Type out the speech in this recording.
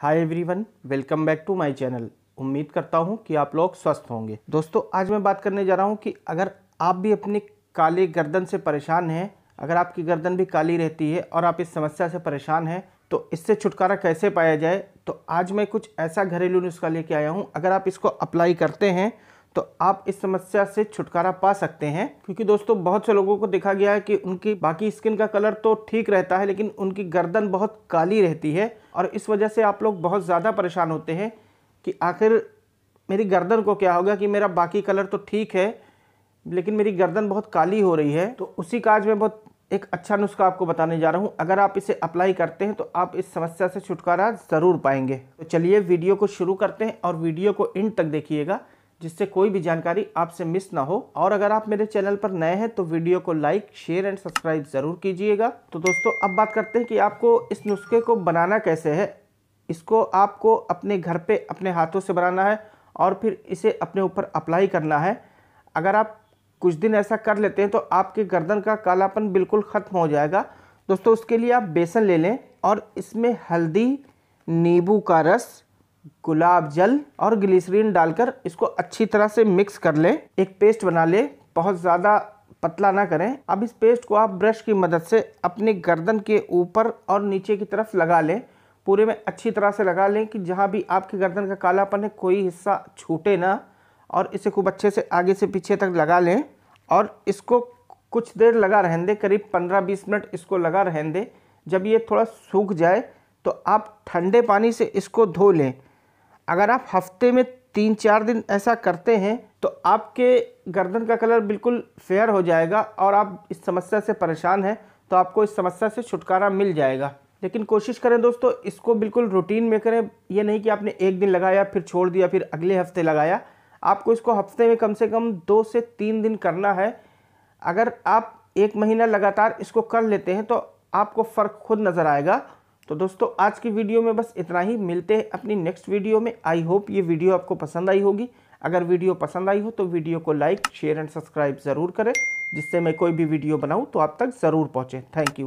hi everyone welcome back to my channel उम्मीद करता हूँ कि आप लोग स्वस्थ होंगे दोस्तों आज मैं बात करने जा रहा हूँ कि अगर आप भी अपनी काले गर्दन से परेशान हैं अगर आपकी गर्दन भी काली रहती है और आप इस समस्या से परेशान हैं तो इससे छुटकारा कैसे पाया जाए तो आज मैं कुछ ऐसा घरेलू नुस्खा लेके आया हूँ अगर आप इसको अप्लाई करते हैं तो आप इस समस्या से छुटकारा पा सकते हैं क्योंकि दोस्तों बहुत से लोगों को देखा गया है कि उनकी बाकी स्किन का कलर तो ठीक रहता है लेकिन उनकी गर्दन बहुत काली रहती है और इस वजह से आप लोग बहुत ज़्यादा परेशान होते हैं कि आखिर मेरी गर्दन को क्या होगा कि मेरा बाकी कलर तो ठीक है लेकिन मेरी गर्दन बहुत काली हो रही है तो उसी काज में बहुत एक अच्छा नुस्खा आपको बताने जा रहा हूँ अगर आप इसे अप्लाई करते हैं तो आप इस समस्या से छुटकारा ज़रूर पाएंगे तो चलिए वीडियो को शुरू करते हैं और वीडियो को एंड तक देखिएगा जिससे कोई भी जानकारी आपसे मिस ना हो और अगर आप मेरे चैनल पर नए हैं तो वीडियो को लाइक शेयर एंड सब्सक्राइब ज़रूर कीजिएगा तो दोस्तों अब बात करते हैं कि आपको इस नुस्खे को बनाना कैसे है इसको आपको अपने घर पे अपने हाथों से बनाना है और फिर इसे अपने ऊपर अप्लाई करना है अगर आप कुछ दिन ऐसा कर लेते हैं तो आपके गर्दन का कालापन बिल्कुल ख़त्म हो जाएगा दोस्तों उसके लिए आप बेसन ले लें और इसमें हल्दी नींबू का रस गुलाब जल और ग्लिसरीन डालकर इसको अच्छी तरह से मिक्स कर लें एक पेस्ट बना लें बहुत ज़्यादा पतला ना करें अब इस पेस्ट को आप ब्रश की मदद से अपने गर्दन के ऊपर और नीचे की तरफ लगा लें पूरे में अच्छी तरह से लगा लें कि जहाँ भी आपके गर्दन का कालापन है कोई हिस्सा छूटे ना और इसे खूब अच्छे से आगे से पीछे तक लगा लें और इसको कुछ देर लगा रहने दें करीब पंद्रह बीस मिनट इसको लगा रहने दें जब ये थोड़ा सूख जाए तो आप ठंडे पानी से इसको धो लें अगर आप हफ्ते में तीन चार दिन ऐसा करते हैं तो आपके गर्दन का कलर बिल्कुल फेयर हो जाएगा और आप इस समस्या से परेशान हैं तो आपको इस समस्या से छुटकारा मिल जाएगा लेकिन कोशिश करें दोस्तों इसको बिल्कुल रूटीन में करें यह नहीं कि आपने एक दिन लगाया फिर छोड़ दिया फिर अगले हफ्ते लगाया आपको इसको हफ्ते में कम से कम दो से तीन दिन करना है अगर आप एक महीना लगातार इसको कर लेते हैं तो आपको फ़र्क खुद नज़र आएगा तो दोस्तों आज की वीडियो में बस इतना ही मिलते हैं अपनी नेक्स्ट वीडियो में आई होप ये वीडियो आपको पसंद आई होगी अगर वीडियो पसंद आई हो तो वीडियो को लाइक शेयर एंड सब्सक्राइब ज़रूर करें जिससे मैं कोई भी वीडियो बनाऊँ तो आप तक ज़रूर पहुँचें थैंक यू